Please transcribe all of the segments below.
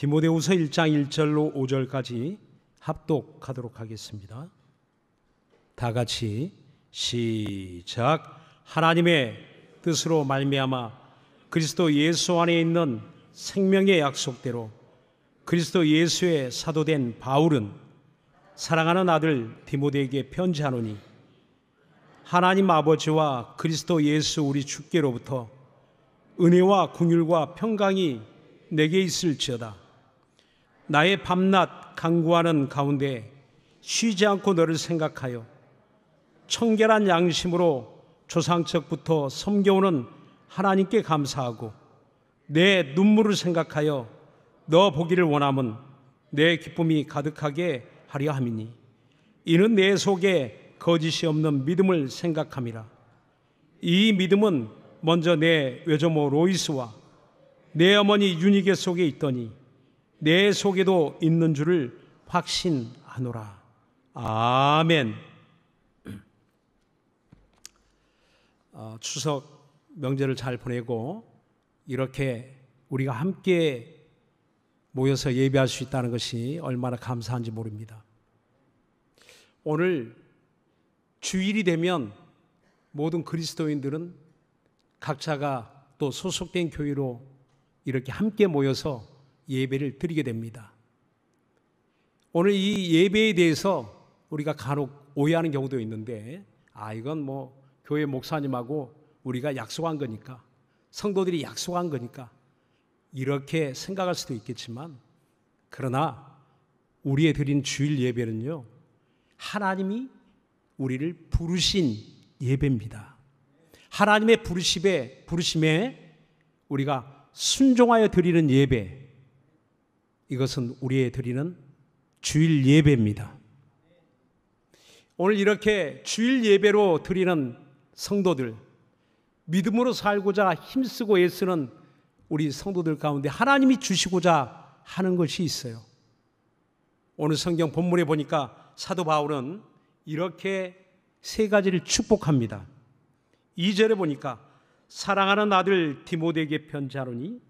디모데후서 1장 1절로 5절까지 합독하도록 하겠습니다. 다 같이 시작 하나님의 뜻으로 말미암아 그리스도 예수 안에 있는 생명의 약속대로 그리스도 예수의 사도된 바울은 사랑하는 아들 디모데에게 편지하노니 하나님 아버지와 그리스도 예수 우리 주께로부터 은혜와 궁율과 평강이 내게 있을지어다 나의 밤낮 강구하는 가운데 쉬지 않고 너를 생각하여 청결한 양심으로 조상척부터 섬겨오는 하나님께 감사하고 내 눈물을 생각하여 너 보기를 원함은 내 기쁨이 가득하게 하려 함이니 이는 내 속에 거짓이 없는 믿음을 생각함이라 이 믿음은 먼저 내 외조모 로이스와 내 어머니 유니게 속에 있더니 내 속에도 있는 줄을 확신하노라. 아멘. 어, 추석 명절을 잘 보내고 이렇게 우리가 함께 모여서 예배할 수 있다는 것이 얼마나 감사한지 모릅니다. 오늘 주일이 되면 모든 그리스도인들은 각자가 또 소속된 교회로 이렇게 함께 모여서 예배를 드리게 됩니다. 오늘 이 예배에 대해서 우리가 간혹 오해하는 경우도 있는데, 아, 이건 뭐 교회 목사님하고 우리가 약속한 거니까, 성도들이 약속한 거니까, 이렇게 생각할 수도 있겠지만, 그러나 우리의 드린 주일 예배는요, 하나님이 우리를 부르신 예배입니다. 하나님의 부르심에, 부르심에 우리가 순종하여 드리는 예배, 이것은 우리의 드리는 주일 예배입니다. 오늘 이렇게 주일 예배로 드리는 성도들, 믿음으로 살고자 힘쓰고 애쓰는 우리 성도들 가운데 하나님이 주시고자 하는 것이 있어요. 오늘 성경 본문에 보니까 사도 바울은 이렇게 세 가지를 축복합니다. 2절에 보니까 사랑하는 아들 디모데에게 편지하노니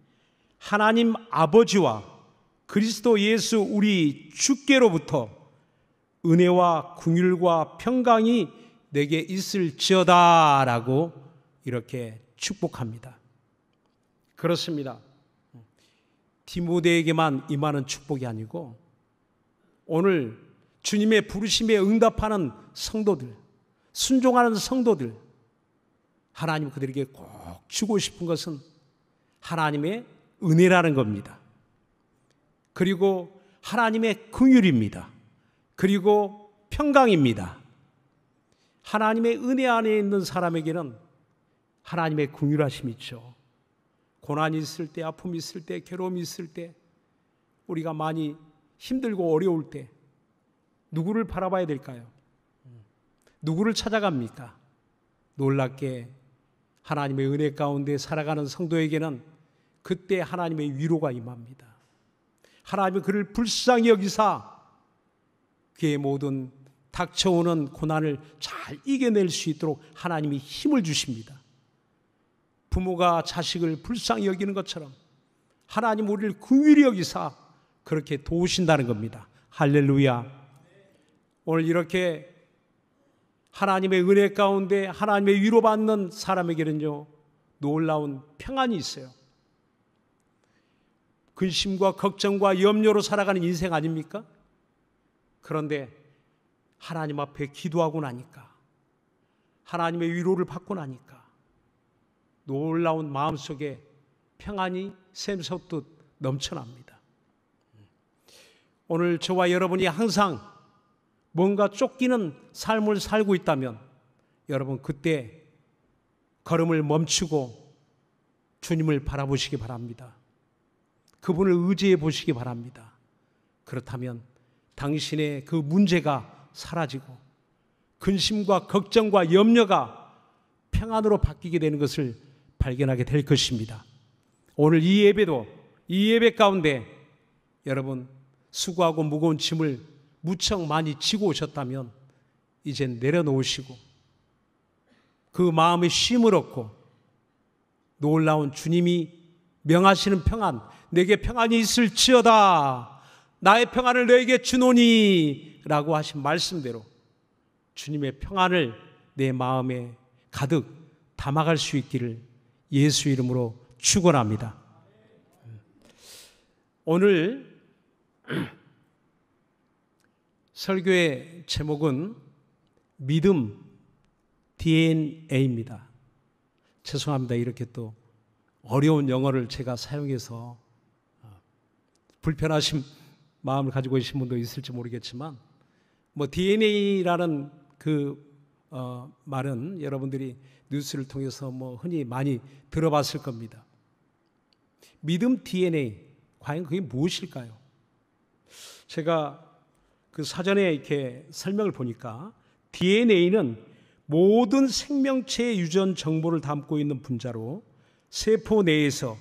하나님 아버지와 그리스도 예수 우리 주께로부터 은혜와 궁율과 평강이 내게 있을지어다라고 이렇게 축복합니다. 그렇습니다. 디모데에게만 임하는 축복이 아니고 오늘 주님의 부르심에 응답하는 성도들, 순종하는 성도들, 하나님 그들에게 꼭 주고 싶은 것은 하나님의 은혜라는 겁니다. 그리고 하나님의 긍휼입니다. 그리고 평강입니다. 하나님의 은혜 안에 있는 사람에게는 하나님의 긍휼하심이 있죠. 고난이 있을 때, 아픔이 있을 때, 괴로움이 있을 때, 우리가 많이 힘들고 어려울 때 누구를 바라봐야 될까요? 누구를 찾아갑니까? 놀랍게 하나님의 은혜 가운데 살아가는 성도에게는 그때 하나님의 위로가 임합니다. 하나님이 그를 불쌍히 여기사 그의 모든 닥쳐오는 고난을 잘 이겨낼 수 있도록 하나님이 힘을 주십니다. 부모가 자식을 불쌍히 여기는 것처럼 하나님 우리를 긍휼히 여기사 그렇게 도우신다는 겁니다. 할렐루야. 오늘 이렇게 하나님의 은혜 가운데 하나님의 위로받는 사람에게는요, 놀라운 평안이 있어요. 근심과 걱정과 염려로 살아가는 인생 아닙니까? 그런데 하나님 앞에 기도하고 나니까 하나님의 위로를 받고 나니까 놀라운 마음속에 평안이 샘솟듯 넘쳐납니다. 오늘 저와 여러분이 항상 뭔가 쫓기는 삶을 살고 있다면 여러분 그때 걸음을 멈추고 주님을 바라보시기 바랍니다. 그분을 의지해 보시기 바랍니다. 그렇다면 당신의 그 문제가 사라지고 근심과 걱정과 염려가 평안으로 바뀌게 되는 것을 발견하게 될 것입니다. 오늘 이 예배도 이 예배 가운데 여러분 수고하고 무거운 짐을 무척 많이 지고 오셨다면 이젠 내려놓으시고 그 마음의 쉼을 얻고 놀라운 주님이 명하시는 평안, 내게 평안이 있을지어다. 나의 평안을 너에게 주노니. 라고 하신 말씀대로 주님의 평안을 내 마음에 가득 담아갈 수 있기를 예수 이름으로 축원합니다. 오늘 설교의 제목은 믿음 DNA입니다. 죄송합니다. 이렇게 또 어려운 영어를 제가 사용해서 어, 불편하신 마음을 가지고 계신 분도 있을지 모르겠지만 뭐 DNA라는 그 어, 말은 여러분들이 뉴스를 통해서 뭐 흔히 많이 들어봤을 겁니다. 믿음 DNA 과연 그게 무엇일까요? 제가 그 사전에 이렇게 설명을 보니까 DNA는 모든 생명체의 유전 정보를 담고 있는 분자로 세포 내에서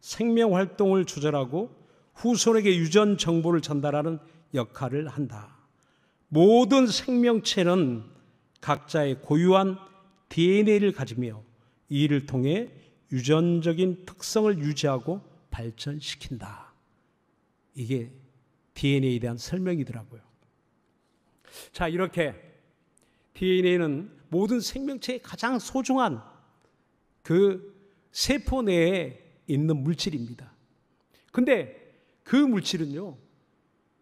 생명 활동을 조절하고 후손에게 유전 정보를 전달하는 역할을 한다. 모든 생명체는 각자의 고유한 DNA를 가지며 이를 통해 유전적인 특성을 유지하고 발전시킨다. 이게 DNA에 대한 설명이더라고요. 자, 이렇게 DNA는 모든 생명체의 가장 소중한 그 세포 내에 있는 물질입니다. 근데 그 물질은요,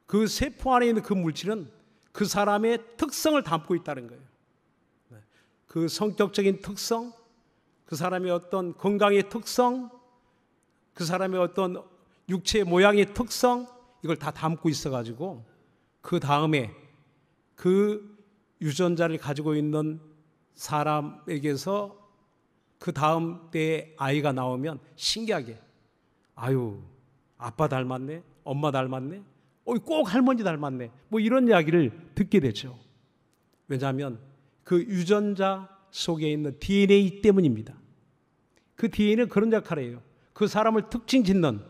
그 세포 안에 있는 그 물질은 그 사람의 특성을 담고 있다는 거예요. 네. 그 성격적인 특성, 그 사람의 어떤 건강의 특성, 그 사람의 어떤 육체의 모양의 특성, 이걸 다 담고 있어가지고, 그 다음에 그 유전자를 가지고 있는 사람에게서 그 다음 때에 아이가 나오면 신기하게 아유 아빠 닮았네 엄마 닮았네 어이 꼭 할머니 닮았네 뭐 이런 이야기를 듣게 되죠 왜냐하면 그 유전자 속에 있는 DNA 때문입니다 그 DNA는 그런 역할이에요그 사람을 특징 짓는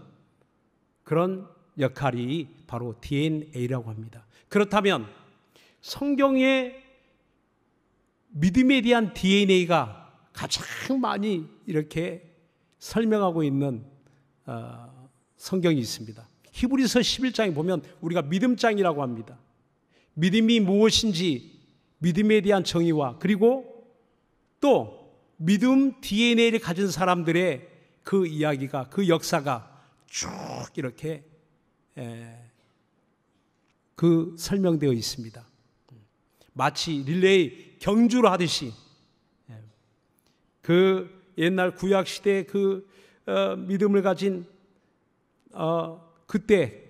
그런 역할이 바로 DNA라고 합니다 그렇다면 성경의 믿음에 대한 DNA가 가장 많이 이렇게 설명하고 있는 어, 성경이 있습니다. 히브리서 11장에 보면 우리가 믿음장이라고 합니다. 믿음이 무엇인지 믿음에 대한 정의와 그리고 또 믿음 DNA를 가진 사람들의 그 이야기가 그 역사가 쭉 이렇게 에, 그 설명되어 있습니다. 마치 릴레이 경주를 하듯이 그 옛날 구약 시대의 그 어, 믿음을 가진 어, 그때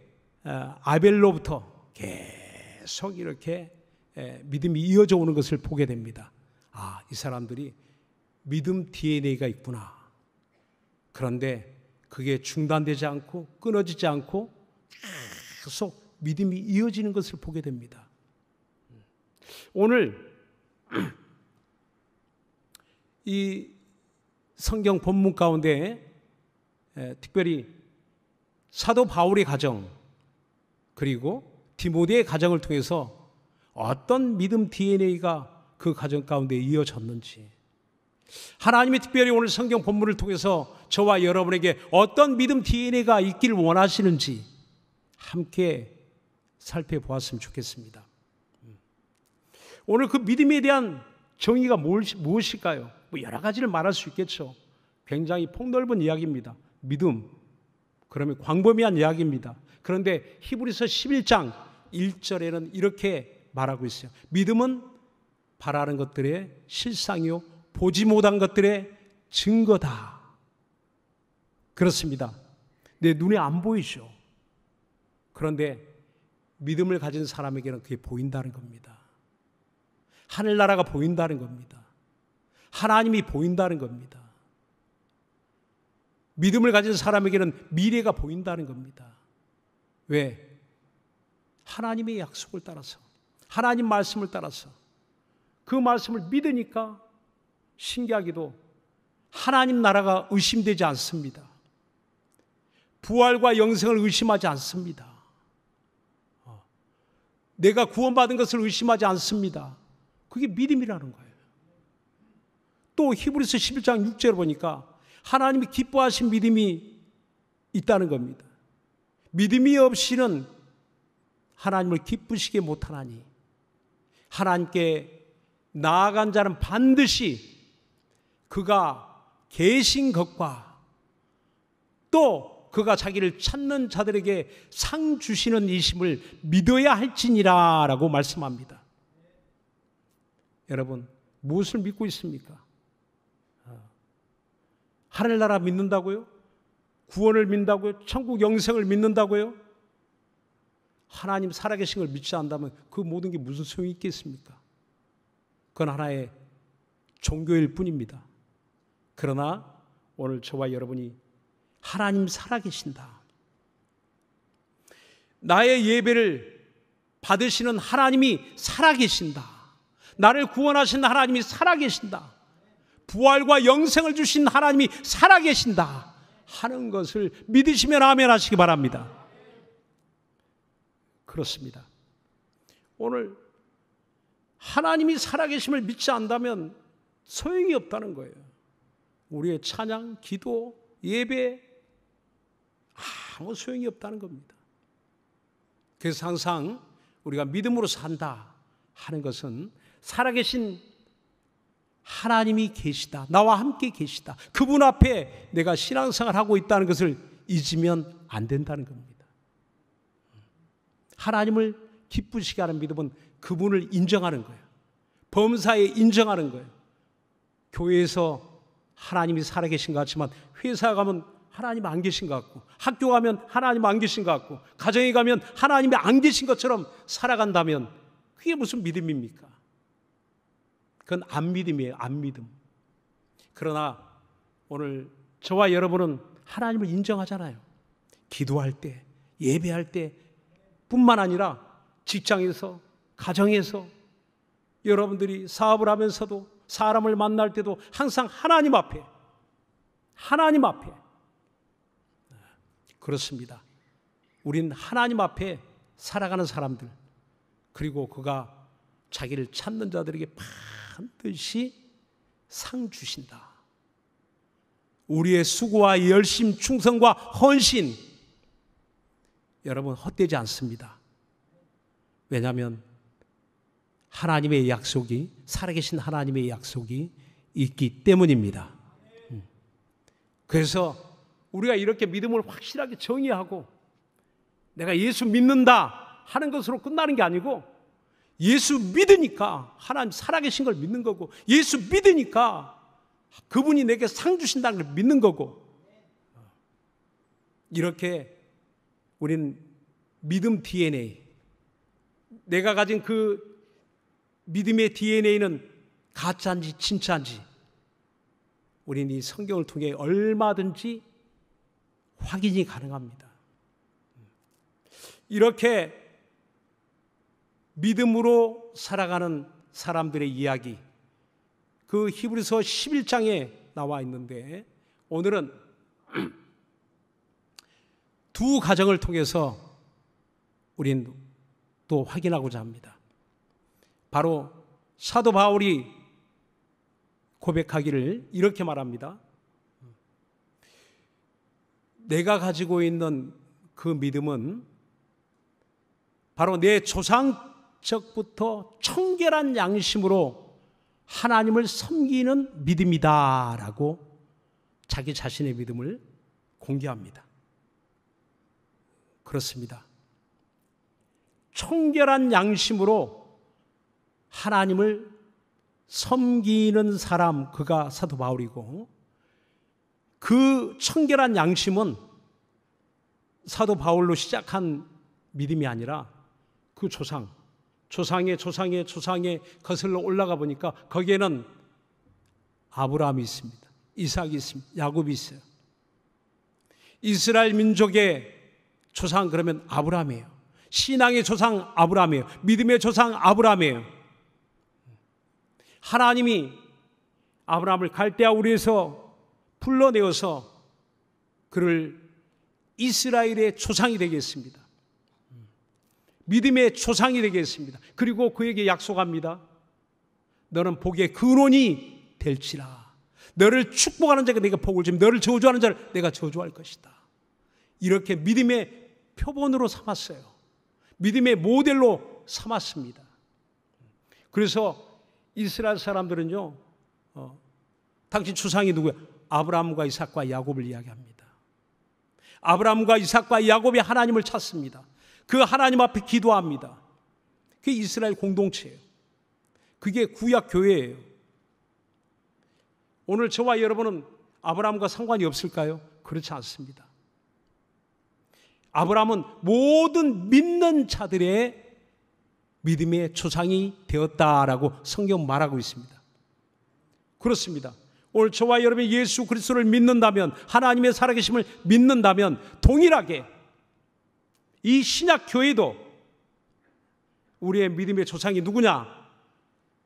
어, 아벨로부터 계속 이렇게 에, 믿음이 이어져 오는 것을 보게 됩니다. 아, 이 사람들이 믿음 DNA가 있구나. 그런데 그게 중단되지 않고 끊어지지 않고 계속 믿음이 이어지는 것을 보게 됩니다. 오늘 이 성경 본문 가운데 특별히 사도 바울의 가정 그리고 디모데의 가정을 통해서 어떤 믿음 DNA가 그 가정 가운데 이어졌는지 하나님이 특별히 오늘 성경 본문을 통해서 저와 여러분에게 어떤 믿음 DNA가 있기를 원하시는지 함께 살펴보았으면 좋겠습니다. 음. 오늘 그 믿음에 대한 정의가 무엇일까요? 뭐 여러 가지를 말할 수 있겠죠. 굉장히 폭넓은 이야기입니다. 믿음. 그러면 광범위한 이야기입니다. 그런데 히브리서 11장 1절에는 이렇게 말하고 있어요. 믿음은 바라는 것들의 실상이요 보지 못한 것들의 증거다. 그렇습니다. 내 눈에 안 보이죠. 그런데 믿음을 가진 사람에게는 그게 보인다는 겁니다. 하늘나라가 보인다는 겁니다. 하나님이 보인다는 겁니다. 믿음을 가진 사람에게는 미래가 보인다는 겁니다. 왜? 하나님의 약속을 따라서, 하나님 말씀을 따라서 그 말씀을 믿으니까 신기하기도 하나님 나라가 의심되지 않습니다. 부활과 영생을 의심하지 않습니다. 어, 내가 구원받은 것을 의심하지 않습니다. 그게 믿음이라는 거예요. 또 히브리서 11장 6절을 보니까 하나님이 기뻐하신 믿음이 있다는 겁니다. 믿음이 없이는 하나님을 기쁘시게 못하나니 하나님께 나아간 자는 반드시 그가 계신 것과 또 그가 자기를 찾는 자들에게 상 주시는 이심을 믿어야 할지니라라고 말씀합니다. 여러분 무엇을 믿고 있습니까? 하늘나라 믿는다고요? 구원을 믿는다고요? 천국 영생을 믿는다고요? 하나님 살아계신 걸 믿지 않다면 그 모든 게 무슨 소용이 있겠습니까? 그건 하나의 종교일 뿐입니다. 그러나 오늘 저와 여러분이 하나님 살아계신다. 나의 예배를 받으시는 하나님이 살아계신다. 나를 구원하신 하나님이 살아계신다. 부활과 영생을 주신 하나님이 살아계신다 하는 것을 믿으시면 아멘 하시기 바랍니다. 그렇습니다. 오늘 하나님이 살아계심을 믿지 않다면 소용이 없다는 거예요. 우리의 찬양, 기도, 예배 아무 소용이 없다는 겁니다. 그래서 항상 우리가 믿음으로 산다 하는 것은 살아계신 하나님이 계시다. 나와 함께 계시다. 그분 앞에 내가 신앙생활 하고 있다는 것을 잊으면 안 된다는 겁니다. 하나님을 기쁘시게 하는 믿음은 그분을 인정하는 거예요. 범사에 인정하는 거예요. 교회에서 하나님이 살아계신 것 같지만 회사 에 가면 하나님 안 계신 것 같고 학교 가면 하나님 안 계신 것 같고 가정에 가면 하나님이 안 계신 것처럼 살아간다면 그게 무슨 믿음입니까? 그건 안 믿음이에요. 안 믿음. 그러나 오늘 저와 여러분은 하나님을 인정하잖아요. 기도할 때, 예배할 때 뿐만 아니라 직장에서, 가정에서 여러분들이 사업을 하면서도 사람을 만날 때도 항상 하나님 앞에 하나님 앞에 그렇습니다. 우린 하나님 앞에 살아가는 사람들 그리고 그가 자기를 찾는 자들에게 팍 반드시 상 주신다. 우리의 수고와 열심, 충성과 헌신, 여러분, 헛되지 않습니다. 왜냐하면 하나님의 약속이, 살아계신 하나님의 약속이 있기 때문입니다. 음. 그래서 우리가 이렇게 믿음을 확실하게 정의하고 내가 예수 믿는다 하는 것으로 끝나는 게 아니고 예수 믿으니까 하나님 살아계신 걸 믿는 거고 예수 믿으니까 그분이 내게 상 주신다는 걸 믿는 거고 이렇게 우리는 믿음 DNA 내가 가진 그 믿음의 DNA는 가짜인지 진짜인지 우리는 이 성경을 통해 얼마든지 확인이 가능합니다. 이렇게 믿음으로 살아가는 사람들의 이야기. 그 히브리서 11장에 나와 있는데 오늘은 두 가정을 통해서 우린 또 확인하고자 합니다. 바로 사도 바울이 고백하기를 이렇게 말합니다. 내가 가지고 있는 그 믿음은 바로 내 조상 적부터 청결한 양심으로 하나님을 섬기는 믿음이다라고 자기 자신의 믿음을 공개합니다. 그렇습니다. 청결한 양심으로 하나님을 섬기는 사람, 그가 사도 바울이고, 그 청결한 양심은 사도 바울로 시작한 믿음이 아니라 그 조상, 조상의 조상의 조상의 거슬러 올라가 보니까 거기에는 아브라함이 있습니다. 이삭이 있습니다. 야곱이 있어요. 이스라엘 민족의 조상 그러면 아브라함이에요. 신앙의 조상 아브라함이에요. 믿음의 조상 아브라함이에요. 하나님이 아브라함을 갈대아 우리에서 불러내어서 그를 이스라엘의 조상이 되겠습니다. 믿음의 초상이 되겠습니다. 그리고 그에게 약속합니다. 너는 복의 근원이 될지라. 너를 축복하는 자가 내가 복을 주면 너를 저주하는 자를 내가 저주할 것이다. 이렇게 믿음의 표본으로 삼았어요. 믿음의 모델로 삼았습니다. 그래서 이스라엘 사람들은요, 어, 당신 추상이 누구야? 아브라함과 이삭과 야곱을 이야기합니다. 아브라함과 이삭과 야곱이 하나님을 찾습니다. 그 하나님 앞에 기도합니다. 그게 이스라엘 공동체예요. 그게 구약 교회예요. 오늘 저와 여러분은 아브라함과 상관이 없을까요? 그렇지 않습니다. 아브라함은 모든 믿는 자들의 믿음의 초상이 되었다라고 성경 말하고 있습니다. 그렇습니다. 오늘 저와 여러분이 예수 그리스도를 믿는다면 하나님의 살아계심을 믿는다면 동일하게 이 신약 교회도 우리의 믿음의 조상이 누구냐?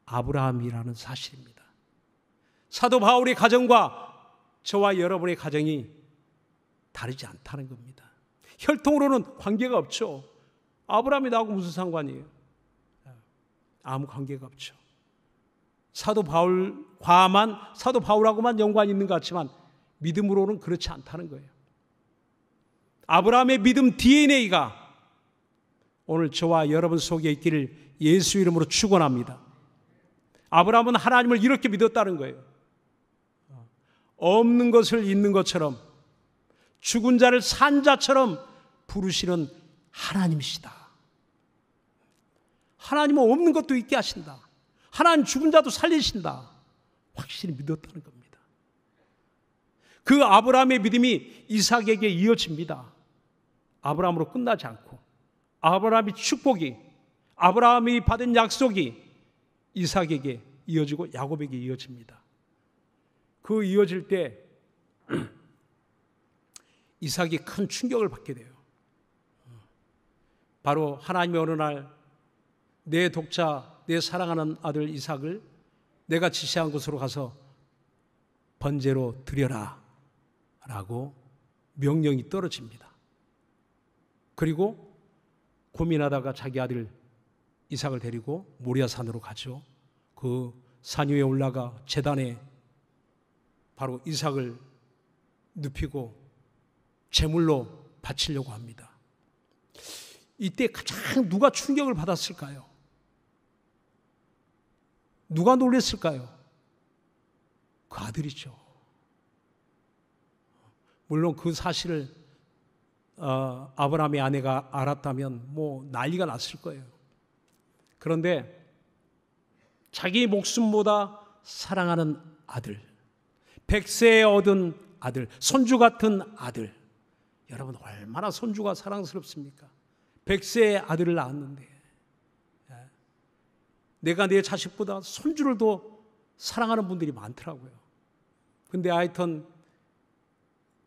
아브라함이라는 사실입니다. 사도 바울의 가정과 저와 여러분의 가정이 다르지 않다는 겁니다. 혈통으로는 관계가 없죠. 아브라함이 나하고 무슨 상관이에요? 아무 관계가 없죠. 사도 바울과만 사도 바울하고만 연관이 있는 것 같지만 믿음으로는 그렇지 않다는 거예요. 아브라함의 믿음 DNA가 오늘 저와 여러분 속에 있기를 예수 이름으로 축원합니다. 아브라함은 하나님을 이렇게 믿었다는 거예요. 없는 것을 있는 것처럼 죽은 자를 산 자처럼 부르시는 하나님이시다. 하나님은 없는 것도 있게 하신다. 하나님 죽은 자도 살리신다. 확실히 믿었다는 겁니다. 그 아브라함의 믿음이 이삭에게 이어집니다. 아브라함으로 끝나지 않고 아브라함이 축복이 아브라함이 받은 약속이 이삭에게 이어지고 야곱에게 이어집니다. 그 이어질 때 이삭이 큰 충격을 받게 돼요. 바로 하나님이 어느 날 내 독자, 내 사랑하는 아들 이삭을 내가 지시한 곳으로 가서 번제로 드려라 라고 명령이 떨어집니다. 그리고 고민하다가 자기 아들 이삭을 데리고 모리아산으로 가죠. 그 산 위에 올라가 재단에 바로 이삭을 눕히고 제물로 바치려고 합니다. 이때 가장 누가 충격을 받았을까요? 누가 놀랬을까요? 그 아들이죠. 물론 그 사실을 어, 아브라함의 아내가 알았다면 뭐 난리가 났을 거예요. 그런데 자기 목숨보다 사랑하는 아들, 백세에 얻은 아들, 손주 같은 아들. 여러분 얼마나 손주가 사랑스럽습니까? 백세의 아들을 낳았는데 예. 내가 내 자식보다 손주를 더 사랑하는 분들이 많더라고요. 근데 하여튼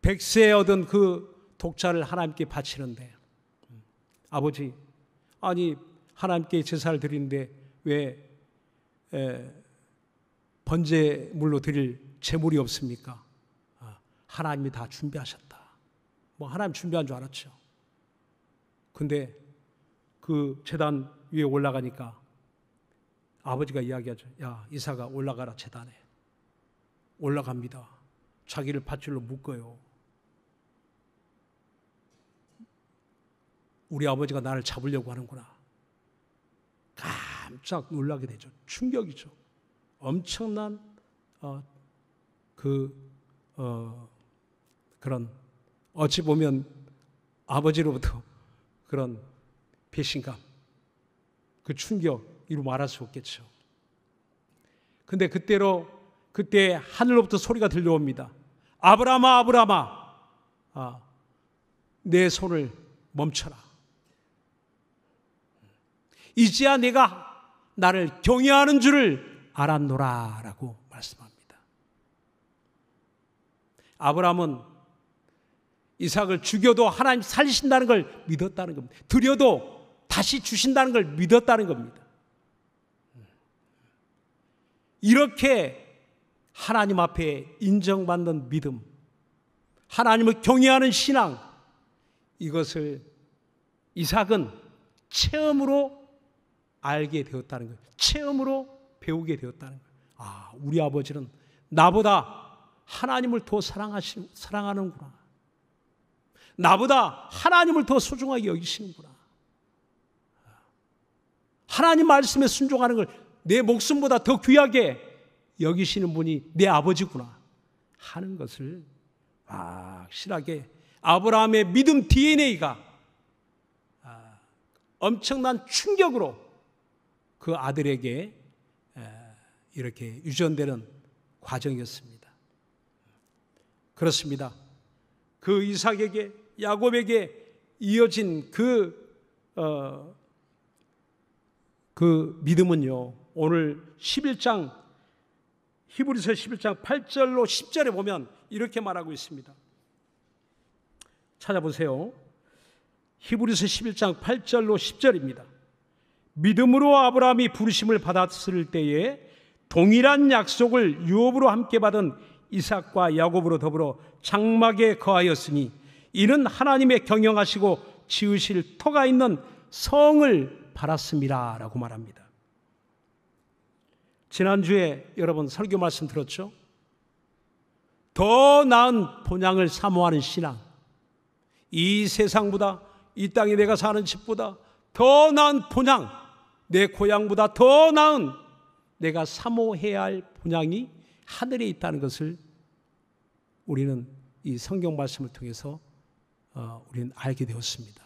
백세에 얻은 그 독자를 하나님께 바치는데 아버지 아니 하나님께 제사를 드리는데 왜 에, 번제물로 드릴 재물이 없습니까? 아, 하나님이 다 준비하셨다. 뭐 하나님 준비한 줄 알았죠. 근데 그 재단 위에 올라가니까 아버지가 이야기하죠. 야 이사가 올라가라 재단에. 올라갑니다. 자기를 밧줄로 묶어요. 우리 아버지가 나를 잡으려고 하는구나. 깜짝 놀라게 되죠. 충격이죠. 엄청난 어, 그 어, 그런 어찌 보면 아버지로부터 그런 배신감, 그 충격이로 말할 수 없겠죠. 근데 그때로 그때 하늘로부터 소리가 들려옵니다. 아브라마 아브라마, 아, 내 손을 멈춰라. 이제야 내가 나를 경외하는 줄을 알았노라라고 말씀합니다. 아브라함은 이삭을 죽여도 하나님 살리신다는 걸 믿었다는 겁니다. 드려도 다시 주신다는 걸 믿었다는 겁니다. 이렇게 하나님 앞에 인정받는 믿음, 하나님을 경외하는 신앙, 이것을 이삭은 체험으로 알게 되었다는 거예요. 체험으로 배우게 되었다는 거예요. 아, 우리 아버지는 나보다 하나님을 더 사랑하시, 사랑하는구나. 나보다 하나님을 더 소중하게 여기시는구나. 하나님 말씀에 순종하는 걸 내 목숨보다 더 귀하게 여기시는 분이 내 아버지구나 하는 것을 확실하게 아브라함의 믿음 DNA가 아, 엄청난 충격으로 그 아들에게 이렇게 유전되는 과정이었습니다. 그렇습니다. 그 이삭에게 야곱에게 이어진 그, 어, 그 믿음은요, 오늘 11장, 히브리서 11장 8절로 10절에 보면 이렇게 말하고 있습니다. 찾아보세요. 히브리서 11장 8절로 10절입니다. 믿음으로 아브라함이 부르심을 받았을 때에 동일한 약속을 유업으로 함께 받은 이삭과 야곱으로 더불어 장막에 거하였으니 이는 하나님의 경영하시고 지으실 터가 있는 성을 바랐습니다라고 말합니다. 지난주에 여러분 설교 말씀 들었죠? 더 나은 본향을 사모하는 신앙. 이 세상보다 이 땅에 내가 사는 집보다 더 나은 본향 내 고향보다 더 나은 내가 사모해야 할분양이 하늘에 있다는 것을 우리는 이 성경 말씀을 통해서 어, 우리는 알게 되었습니다.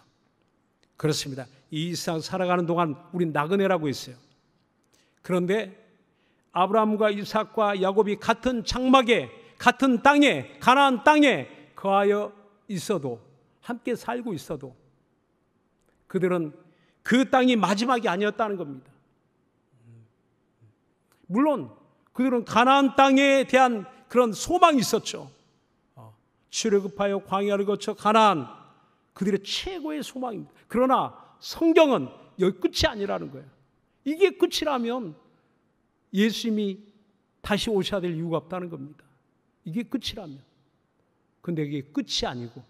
그렇습니다. 이 세상 살아가는 동안 우린 나그네라고 있어요. 그런데 아브라함과 이삭과 야곱이 같은 장막에 같은 땅에 가나안 땅에 거하여 있어도 함께 살고 있어도 그들은 그 땅이 마지막이 아니었다는 겁니다. 물론 그들은 가나안 땅에 대한 그런 소망이 있었죠. 출애굽하여 어, 광야를 거쳐 가나안 그들의 최고의 소망입니다. 그러나 성경은 여기 끝이 아니라는 거예요. 이게 끝이라면 예수님이 다시 오셔야 될 이유가 없다는 겁니다. 이게 끝이라면. 근데 이게 끝이 아니고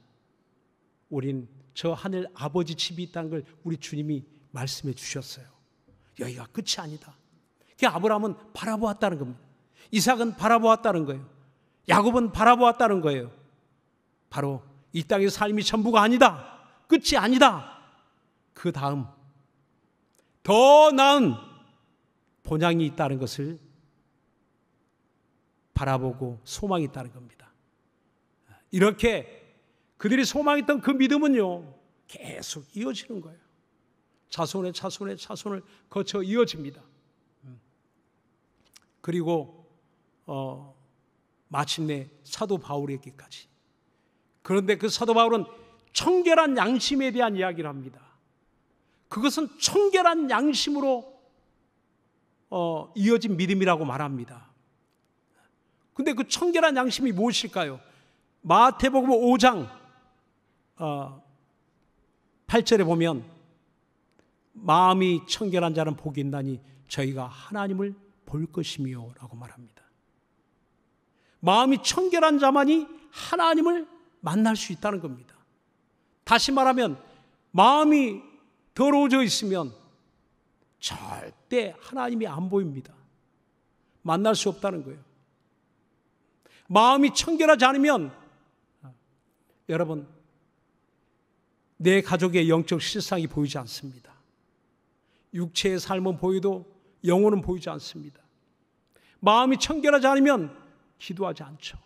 우린 저 하늘 아버지 집이 있다는 걸 우리 주님이 말씀해 주셨어요. 여기가 끝이 아니다. 그 아브라함은 바라보았다는 겁니다. 이삭은 바라보았다는 거예요. 야곱은 바라보았다는 거예요. 바로 이 땅의 삶이 전부가 아니다. 끝이 아니다. 그 다음 더 나은 본향이 있다는 것을 바라보고 소망이 있다는 겁니다. 이렇게 그들이 소망했던 그 믿음은요, 계속 이어지는 거예요. 자손의 자손의 자손을 거쳐 이어집니다. 그리고 어, 마침내 사도 바울에게까지. 그런데 그 사도 바울은 청결한 양심에 대한 이야기를 합니다. 그것은 청결한 양심으로 어, 이어진 믿음이라고 말합니다. 근데 그 청결한 양심이 무엇일까요? 마태복음 5장 어, 8절에 보면 마음이 청결한 자는 복이 있나니 저희가 하나님을 볼 것이며 라고 말합니다. 마음이 청결한 자만이 하나님을 만날 수 있다는 겁니다. 다시 말하면 마음이 더러워져 있으면 절대 하나님이 안 보입니다. 만날 수 없다는 거예요. 마음이 청결하지 않으면 아, 여러분 내 가족의 영적 실상이 보이지 않습니다. 육체의 삶은 보여도 영혼은 보이지 않습니다. 마음이 청결하지 않으면 기도하지 않죠.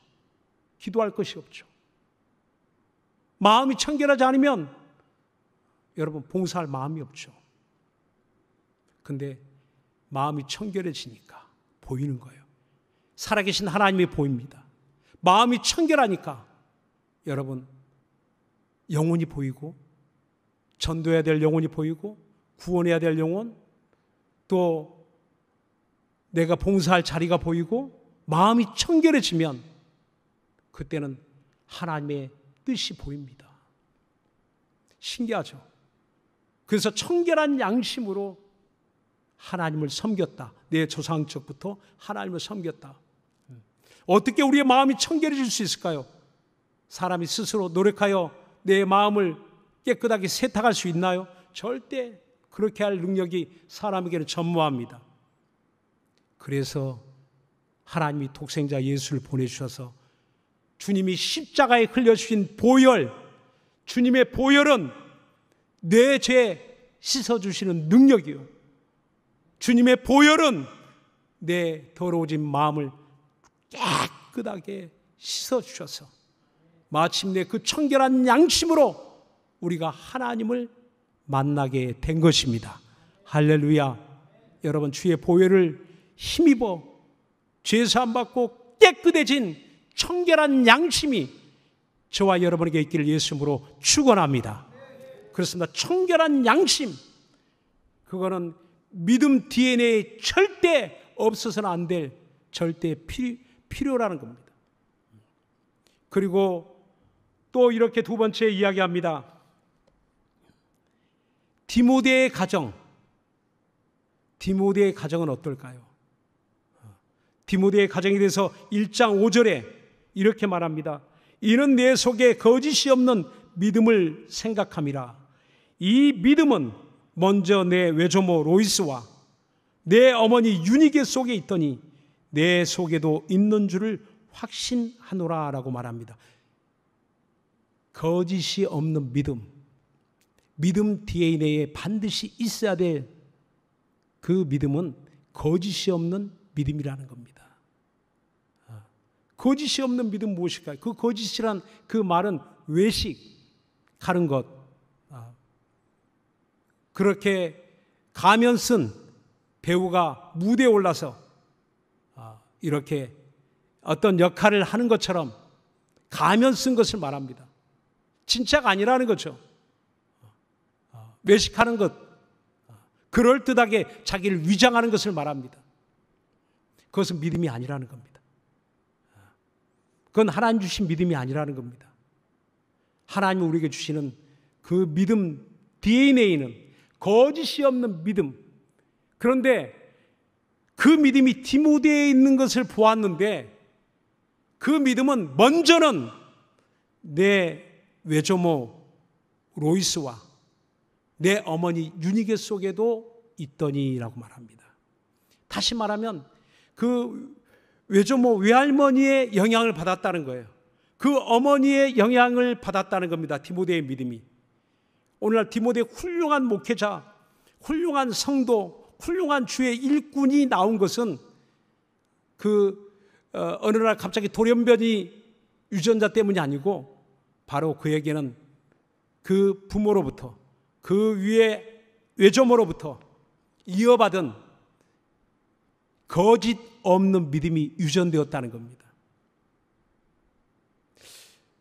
기도할 것이 없죠. 마음이 청결하지 않으면 여러분 봉사할 마음이 없죠. 근데 마음이 청결해지니까 보이는 거예요. 살아계신 하나님이 보입니다. 마음이 청결하니까 여러분 영혼이 보이고 전도해야 될 영혼이 보이고 구원해야 될 영혼 또 내가 봉사할 자리가 보이고 마음이 청결해지면 그때는 하나님의 뜻이 보입니다. 신기하죠. 그래서 청결한 양심으로 하나님을 섬겼다. 내 조상 적부터 하나님을 섬겼다. 어떻게 우리의 마음이 청결해질 수 있을까요? 사람이 스스로 노력하여 내 마음을 깨끗하게 세탁할 수 있나요? 절대 그렇게 할 능력이 사람에게는 전무합니다. 그래서 하나님이 독생자 예수를 보내주셔서 주님이 십자가에 흘려주신 보혈, 주님의 보혈은 내 죄 씻어주시는 능력이요. 주님의 보혈은 내 더러워진 마음을 깨끗하게 씻어주셔서 마침내 그 청결한 양심으로 우리가 하나님을 만나게 된 것입니다. 할렐루야. 여러분 주의 보혈을 힘입어 죄 사함 받고 깨끗해진 청결한 양심이 저와 여러분에게 있기를 예수님으로 축원합니다. 그렇습니다. 청결한 양심 그거는 믿음 DNA에 절대 없어서는 안 될 절대 필요라는 겁니다. 그리고 또 이렇게 두 번째 이야기합니다. 디모데의 가정. 디모데의 가정은 어떨까요? 디모데의 가정에 대해서 1장 5절에 이렇게 말합니다. 이는 내 속에 거짓이 없는 믿음을 생각함이라. 이 믿음은 먼저 내 외조모 로이스와 내 어머니 유니게 속에 있더니 내 속에도 있는 줄을 확신하노라라고 말합니다. 거짓이 없는 믿음, 믿음 DNA에 반드시 있어야 될 그 믿음은 거짓이 없는 믿음이라는 겁니다. 아, 거짓이 없는 믿음 무엇일까요? 그 거짓이란 그 말은 외식, 가는 것. 아, 그렇게 가면 쓴 배우가 무대에 올라서 아, 이렇게 어떤 역할을 하는 것처럼 가면 쓴 것을 말합니다. 진짜가 아니라는 거죠. 외식하는 것, 그럴듯하게 자기를 위장하는 것을 말합니다. 그것은 믿음이 아니라는 겁니다. 그건 하나님 주신 믿음이 아니라는 겁니다. 하나님 우리에게 주시는 그 믿음 DNA는 거짓이 없는 믿음. 그런데 그 믿음이 디모데에 있는 것을 보았는데 그 믿음은 먼저는 내 외조모 로이스와 내 어머니 유니게 속에도 있더니라고 말합니다. 다시 말하면 그 외조모 외할머니의 영향을 받았다는 거예요. 그 어머니의 영향을 받았다는 겁니다. 디모데의 믿음이. 오늘날 디모데 훌륭한 목회자, 훌륭한 성도, 훌륭한 주의 일꾼이 나온 것은 그 어, 어느 날 갑자기 돌연변이 유전자 때문이 아니고 바로 그에게는 그 부모로부터 그 위에 외조모로부터 이어받은 거짓 없는 믿음이 유전되었다는 겁니다.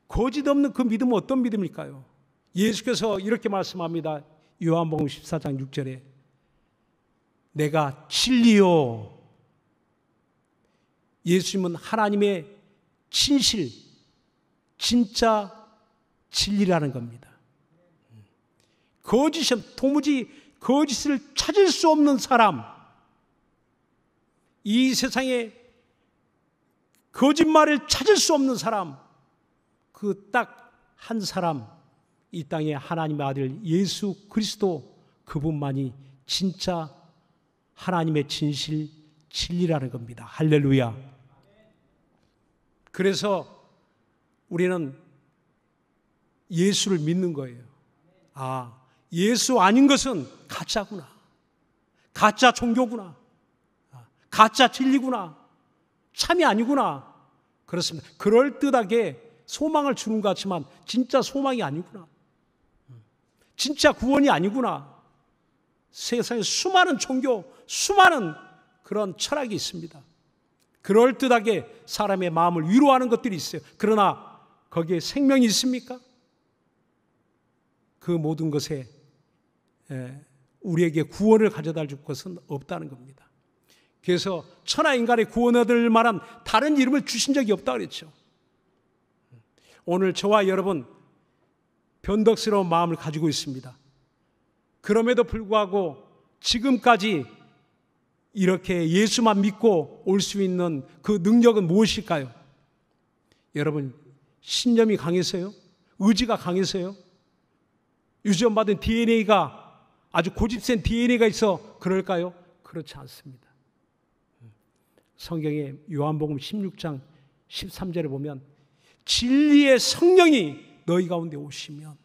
거짓 없는 그 믿음은 어떤 믿음일까요? 예수께서 이렇게 말씀합니다. 요한복음 14장 6절에 내가 진리요 예수님은 하나님의 진실 진짜 진리라는 겁니다. 거짓이 도무지 거짓을 찾을 수 없는 사람, 이 세상에 거짓말을 찾을 수 없는 사람, 그 딱 한 사람, 이 땅에 하나님의 아들 예수 그리스도 그분만이 진짜 하나님의 진실, 진리라는 겁니다. 할렐루야. 그래서 우리는 예수를 믿는 거예요. 아, 예수 아닌 것은 가짜구나. 가짜 종교구나. 아, 가짜 진리구나. 참이 아니구나. 그렇습니다. 그럴듯하게 소망을 주는 것 같지만 진짜 소망이 아니구나. 진짜 구원이 아니구나. 세상에 수많은 종교, 수많은 그런 철학이 있습니다. 그럴듯하게 사람의 마음을 위로하는 것들이 있어요. 그러나 거기에 생명이 있습니까? 그 모든 것에 우리에게 구원을 가져다 줄 것은 없다는 겁니다. 그래서 천하 인간의 구원 얻을 만한 다른 이름을 주신 적이 없다 그랬죠. 오늘 저와 여러분 변덕스러운 마음을 가지고 있습니다. 그럼에도 불구하고 지금까지 이렇게 예수만 믿고 올 수 있는 그 능력은 무엇일까요? 여러분, 신념이 강해서요? 의지가 강해서요? 유전받은 DNA가 아주 고집센 DNA가 있어 그럴까요? 그렇지 않습니다. 성경의 요한복음 16장 13절에 보면 진리의 성령이 너희 가운데 오시면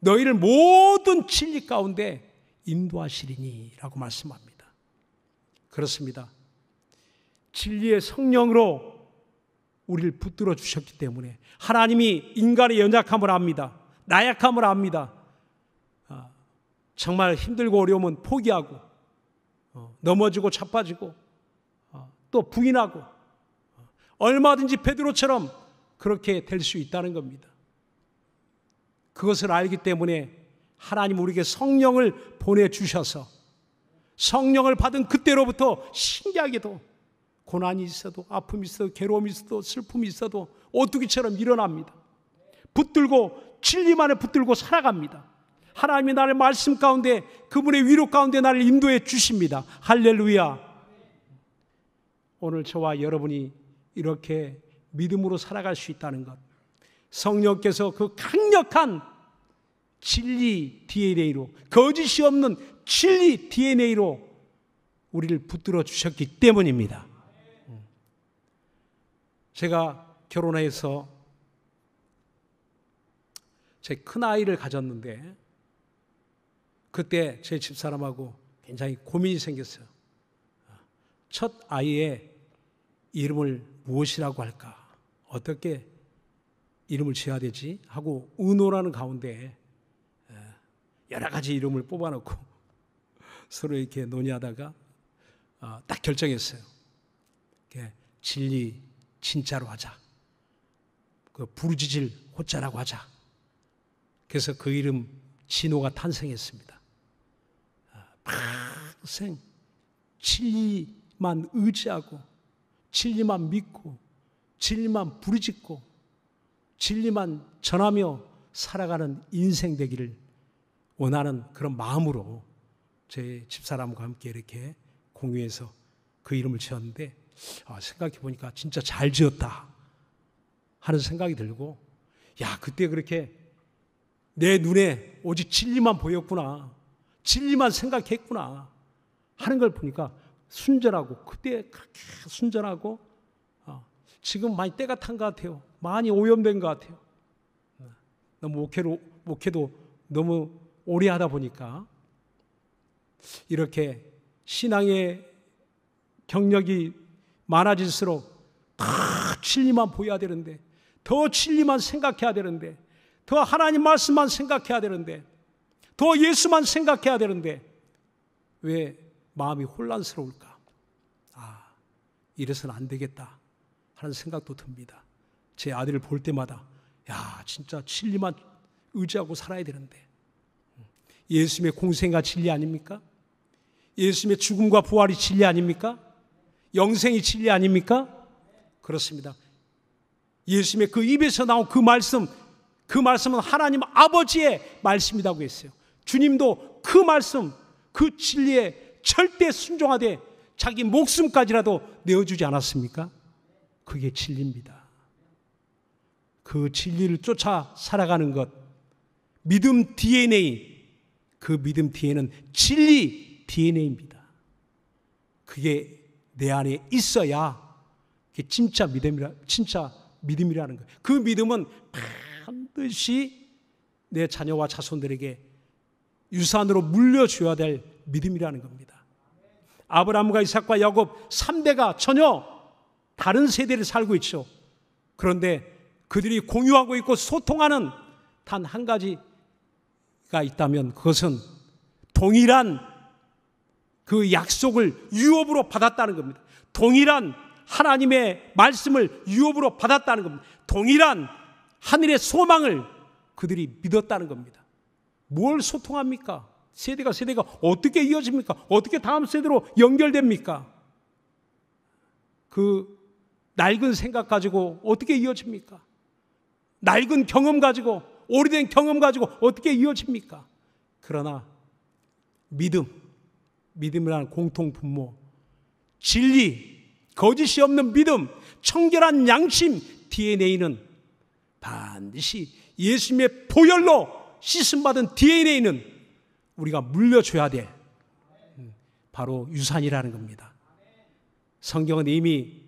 너희를 모든 진리 가운데 인도하시리니라고 말씀합니다. 그렇습니다. 진리의 성령으로 우리를 붙들어 주셨기 때문에 하나님이 인간의 연약함을 압니다. 나약함을 압니다. 정말 힘들고 어려우면 포기하고 어, 넘어지고 자빠지고 어, 또 부인하고 어, 얼마든지 베드로처럼 그렇게 될 수 있다는 겁니다. 그것을 알기 때문에 하나님 우리에게 성령을 보내주셔서 성령을 받은 그때로부터 신기하게도 고난이 있어도 아픔이 있어도 괴로움이 있어도 슬픔이 있어도 오뚜기처럼 일어납니다. 붙들고 진리만에 붙들고 살아갑니다. 하나님이 나를 말씀 가운데 그분의 위로 가운데 나를 인도해 주십니다. 할렐루야. 오늘 저와 여러분이 이렇게 믿음으로 살아갈 수 있다는 것. 성령께서 그 강력한 진리 DNA로 거짓이 없는 진리 DNA로 우리를 붙들어 주셨기 때문입니다. 제가 결혼해서 제 큰아이를 가졌는데 그때 제 집사람하고 굉장히 고민이 생겼어요. 아, 첫 아이의 이름을 무엇이라고 할까? 어떻게 이름을 지어야 되지? 하고 의논하는 가운데 아, 여러 가지 이름을 뽑아놓고 서로 이렇게 논의하다가 아, 딱 결정했어요. 진리, 진짜로 하자. 그 부르짖을 호자라고 하자. 그래서 그 이름 진호가 탄생했습니다. 평생 진리만 의지하고 진리만 믿고 진리만 부르짖고 진리만 전하며 살아가는 인생 되기를 원하는 그런 마음으로 제 집사람과 함께 이렇게 공유해서 그 이름을 지었는데 아, 생각해 보니까 진짜 잘 지었다 하는 생각이 들고 야 그때 그렇게 내 눈에 오직 진리만 보였구나 진리만 생각했구나 하는 걸 보니까 순전하고 그때 그렇게 순전하고 어, 지금 많이 때가 탄 것 같아요. 많이 오염된 것 같아요. 어, 너무 목회로 목회도 너무 오래 하다 보니까 이렇게 신앙의 경력이 많아질수록 더 진리만 보여야 되는데 더 진리만 생각해야 되는데 더 하나님 말씀만 생각해야 되는데 더 예수만 생각해야 되는데 왜 마음이 혼란스러울까? 아, 이래서는 안 되겠다 하는 생각도 듭니다. 제 아들을 볼 때마다 야, 진짜 진리만 의지하고 살아야 되는데 예수님의 공생과 진리 아닙니까? 예수님의 죽음과 부활이 진리 아닙니까? 영생이 진리 아닙니까? 그렇습니다. 예수님의 그 입에서 나온 그 말씀, 그 말씀은 하나님 아버지의 말씀이라고 했어요. 주님도 그 말씀, 그 진리에 절대 순종하되 자기 목숨까지라도 내어주지 않았습니까? 그게 진리입니다. 그 진리를 쫓아 살아가는 것. 믿음 DNA. 그 믿음 d n 는 진리 DNA입니다. 그게 내 안에 있어야 그게 진짜 믿음이라, 진짜 믿음이라는 거예요. 그 믿음은 반드시 내 자녀와 자손들에게 유산으로 물려줘야 될 믿음이라는 겁니다. 아브라함과 이삭과 야곱 3대가 전혀 다른 세대를 살고 있죠. 그런데 그들이 공유하고 있고 소통하는 단 한 가지가 있다면 그것은 동일한 그 약속을 유업으로 받았다는 겁니다. 동일한 하나님의 말씀을 유업으로 받았다는 겁니다. 동일한 하늘의 소망을 그들이 믿었다는 겁니다. 뭘 소통합니까? 세대가 세대가 어떻게 이어집니까? 어떻게 다음 세대로 연결됩니까? 그 낡은 생각 가지고 어떻게 이어집니까? 낡은 경험 가지고 오래된 경험 가지고 어떻게 이어집니까? 그러나 믿음, 믿음이란 공통 분모, 진리, 거짓이 없는 믿음, 청결한 양심, DNA는 반드시 예수님의 보혈로 씻음받은 DNA는 우리가 물려줘야 될 음, 바로 유산이라는 겁니다. 성경은 이미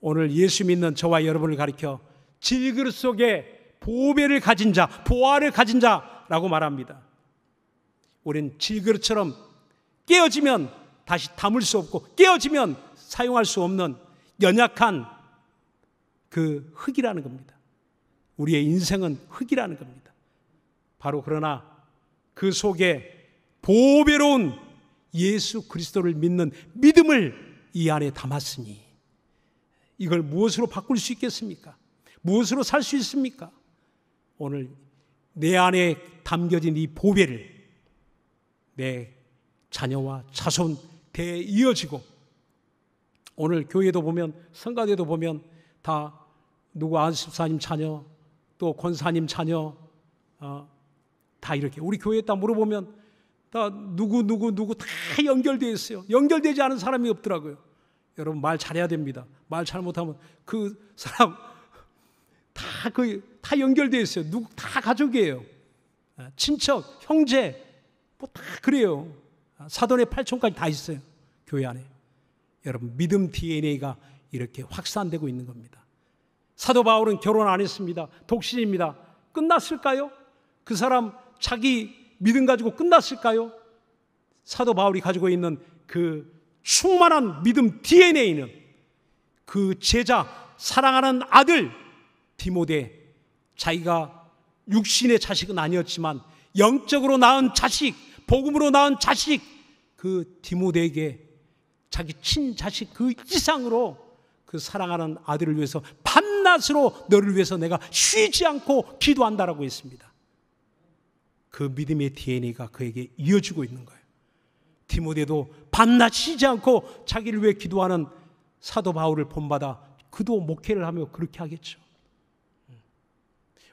오늘 예수 믿는 저와 여러분을 가리켜 질그릇 속에 보배를 가진 자, 보화를 가진 자라고 말합니다. 우린 질그릇처럼 깨어지면 다시 담을 수 없고 깨어지면 사용할 수 없는 연약한 그 흙이라는 겁니다. 우리의 인생은 흙이라는 겁니다. 바로 그러나 그 속에 보배로운 예수 그리스도를 믿는 믿음을 이 안에 담았으니 이걸 무엇으로 바꿀 수 있겠습니까? 무엇으로 살 수 있습니까? 오늘 내 안에 담겨진 이 보배를 내 자녀와 자손 대 이어지고 오늘 교회도 보면 성가대도 보면 다 누구 안수사님 자녀 또 권사님 자녀 어, 다 이렇게 우리 교회에 딱 물어보면 다 누구 누구 누구 다 연결되어 있어요. 연결되지 않은 사람이 없더라고요. 여러분 말 잘해야 됩니다. 말 잘못하면 그 사람 다 그 다 연결되어 있어요. 누구 다 가족이에요. 아, 친척, 형제 뭐 다 그래요. 아, 사돈의 팔촌까지 다 있어요. 교회 안에. 여러분 믿음 DNA가 이렇게 확산되고 있는 겁니다. 사도 바울은 결혼 안 했습니다. 독신입니다. 끝났을까요? 그 사람 자기 믿음 가지고 끝났을까요? 사도 바울이 가지고 있는 그 충만한 믿음 DNA는 그 제자, 사랑하는 아들 디모데 자기가 육신의 자식은 아니었지만 영적으로 낳은 자식, 복음으로 낳은 자식 그 디모데에게 자기 친자식 그 이상으로 그 사랑하는 아들을 위해서 밤낮으로 너를 위해서 내가 쉬지 않고 기도한다라고 했습니다. 그 믿음의 DNA가 그에게 이어지고 있는 거예요. 디모데도 밤낮 쉬지 않고 자기를 위해 기도하는 사도 바울을 본받아 그도 목회를 하며 그렇게 하겠죠.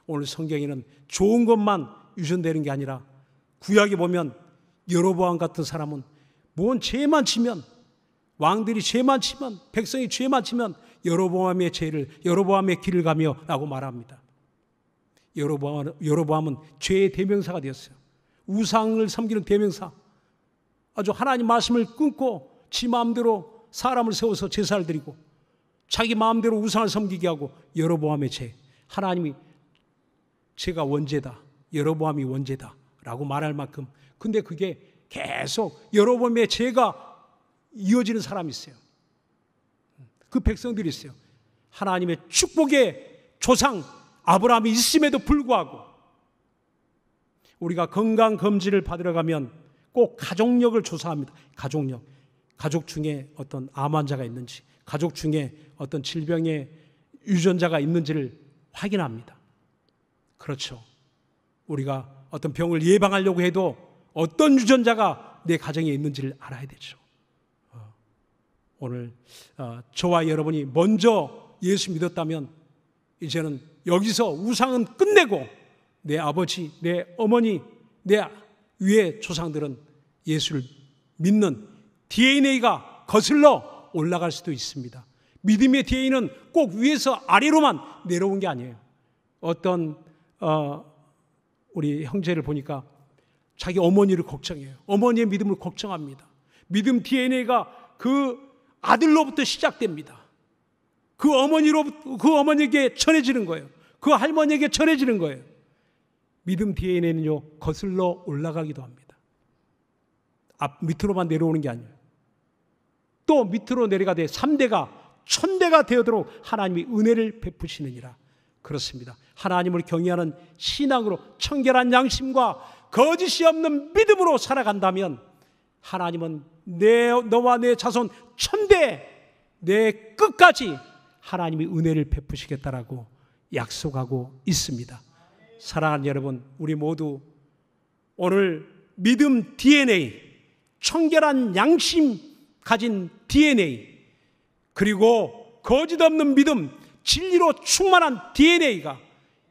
오늘 성경에는 좋은 것만 유전되는 게 아니라 구약에 보면 여로보암 같은 사람은 뭔 죄만 치면 왕들이 죄만 치면 백성이 죄만 치면 여로보암의 죄를 여로보암의 길을 가며라고 말합니다. 여로보암은, 여로보암은 죄의 대명사가 되었어요. 우상을 섬기는 대명사. 아주 하나님 말씀을 끊고 지 마음대로 사람을 세워서 제사를 드리고 자기 마음대로 우상을 섬기게 하고 여로보암의 죄. 하나님이 제가 원죄다. 여로보암이 원죄다. 라고 말할 만큼. 근데 그게 계속 여로보암의 죄가 이어지는 사람이 있어요. 그 백성들이 있어요. 하나님의 축복의 조상 아브라함이 있음에도 불구하고 우리가 건강 검진을 받으러 가면 꼭 가족력을 조사합니다. 가족력. 가족 중에 어떤 암 환자가 있는지, 가족 중에 어떤 질병의 유전자가 있는지를 확인합니다. 그렇죠. 우리가 어떤 병을 예방하려고 해도 어떤 유전자가 내 가정에 있는지를 알아야 되죠. 어, 오늘 어, 저와 여러분이 먼저 예수 믿었다면 이제는 여기서 우상은 끝내고 내 아버지, 내 어머니, 내 위의 조상들은 예수를 믿는 DNA가 거슬러 올라갈 수도 있습니다. 믿음의 DNA는 꼭 위에서 아래로만 내려온 게 아니에요. 어떤 어, 우리 형제를 보니까 자기 어머니를 걱정해요. 어머니의 믿음을 걱정합니다. 믿음 DNA가 그 아들로부터 시작됩니다. 그 어머니로 그 어머니에게 전해지는 거예요. 그 할머니에게 전해지는 거예요. 믿음 DNA는요, 거슬러 올라가기도 합니다. 앞, 밑으로만 내려오는 게 아니에요. 또 밑으로 내려가되 3대가, 천대가 되도록 하나님이 은혜를 베푸시느니라. 그렇습니다. 하나님을 경외하는 신앙으로 청결한 양심과 거짓이 없는 믿음으로 살아간다면 하나님은 내, 너와 내 자손 천대, 내 끝까지 하나님이 은혜를 베푸시겠다라고 약속하고 있습니다. 사랑하는 여러분, 우리 모두 오늘 믿음 DNA, 청결한 양심 가진 DNA, 그리고 거짓 없는 믿음, 진리로 충만한 DNA가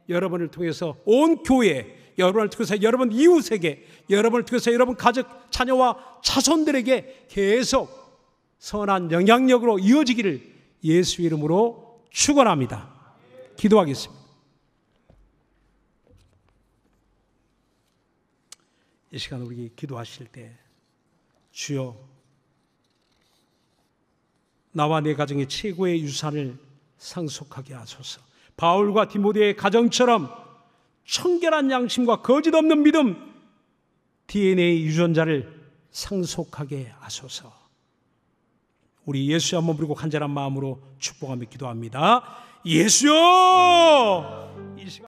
여러분을 통해서 온 교회, 여러분을 통해서 여러분 이웃에게, 여러분을 통해서 여러분 가족, 자녀와 자손들에게 계속 선한 영향력으로 이어지기를 예수 이름으로 축원합니다. 기도하겠습니다. 이 시간 우리 기도하실 때 주여 나와 내 가정의 최고의 유산을 상속하게 하소서. 바울과 디모데의 가정처럼 청결한 양심과 거짓 없는 믿음 DNA 유전자를 상속하게 하소서. 우리 예수 한번 부리고 간절한 마음으로 축복하며 기도합니다. 예수여 음.